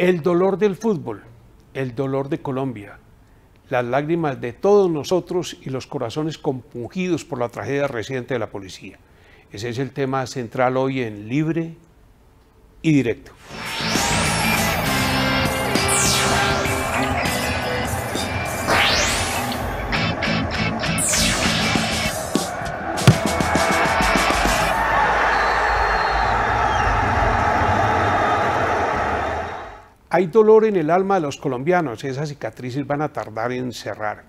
El dolor del fútbol, el dolor de Colombia, las lágrimas de todos nosotros y los corazones compungidos por la tragedia reciente de la policía. Ese es el tema central hoy en Libre y Directo. Hay dolor en el alma de los colombianos, esas cicatrices van a tardar en cerrar.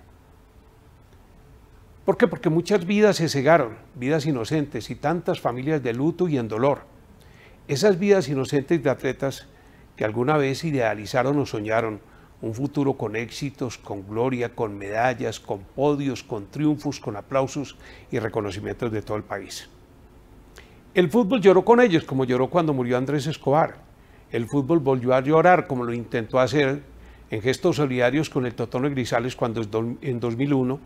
¿Por qué? Porque muchas vidas se cegaron, vidas inocentes y tantas familias de luto y en dolor. Esas vidas inocentes de atletas que alguna vez idealizaron o soñaron un futuro con éxitos, con gloria, con medallas, con podios, con triunfos, con aplausos y reconocimientos de todo el país. El fútbol lloró con ellos, como lloró cuando murió Andrés Escobar el fútbol volvió a llorar como lo intentó hacer en gestos solidarios con el Totono Grisales cuando en 2001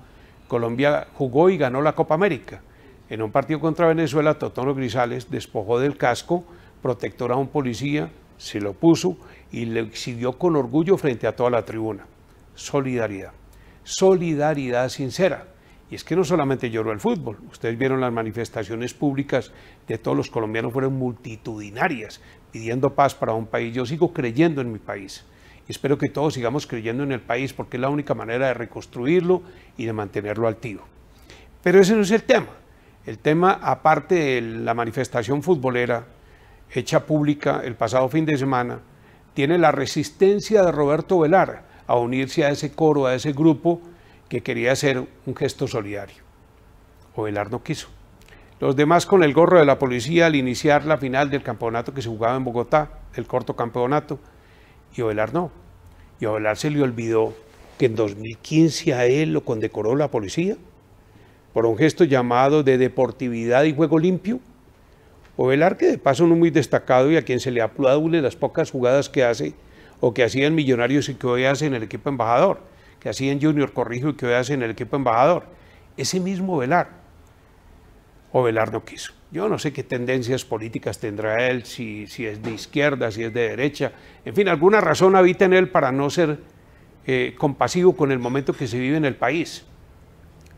Colombia jugó y ganó la Copa América. En un partido contra Venezuela, Totono Grisales despojó del casco protector a un policía, se lo puso y le exhibió con orgullo frente a toda la tribuna. Solidaridad. Solidaridad sincera. Y es que no solamente lloró el fútbol, ustedes vieron las manifestaciones públicas de todos los colombianos, fueron multitudinarias, pidiendo paz para un país. Yo sigo creyendo en mi país. Y espero que todos sigamos creyendo en el país porque es la única manera de reconstruirlo y de mantenerlo activo. Pero ese no es el tema. El tema, aparte de la manifestación futbolera hecha pública el pasado fin de semana, tiene la resistencia de Roberto Velar a unirse a ese coro, a ese grupo que quería hacer un gesto solidario. Ovelar no quiso. Los demás con el gorro de la policía al iniciar la final del campeonato que se jugaba en Bogotá, el corto campeonato, y Ovelar no. Y Ovelar se le olvidó que en 2015 a él lo condecoró la policía por un gesto llamado de deportividad y juego limpio. Ovelar, que de paso no muy destacado y a quien se le aplaude las pocas jugadas que hace o que hacían millonarios y que hoy hace en el equipo embajador y así en Junior Corrijo y que hoy hace en el equipo embajador. Ese mismo Velar. O Velar no quiso. Yo no sé qué tendencias políticas tendrá él, si, es de izquierda, si es de derecha. En fin, alguna razón habita en él para no ser eh, compasivo con el momento que se vive en el país.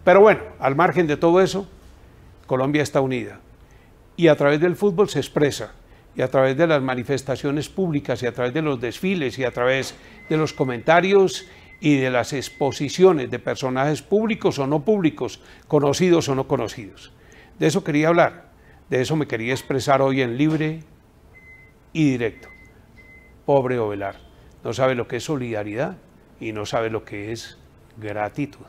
Pero bueno, al margen de todo eso, Colombia está unida. Y a través del fútbol se expresa y a través de las manifestaciones públicas y a través de los desfiles y a través de los comentarios y de las exposiciones de personajes públicos o no públicos, conocidos o no conocidos. De eso quería hablar, de eso me quería expresar hoy en libre y directo. Pobre Ovelar, no sabe lo que es solidaridad y no sabe lo que es gratitud.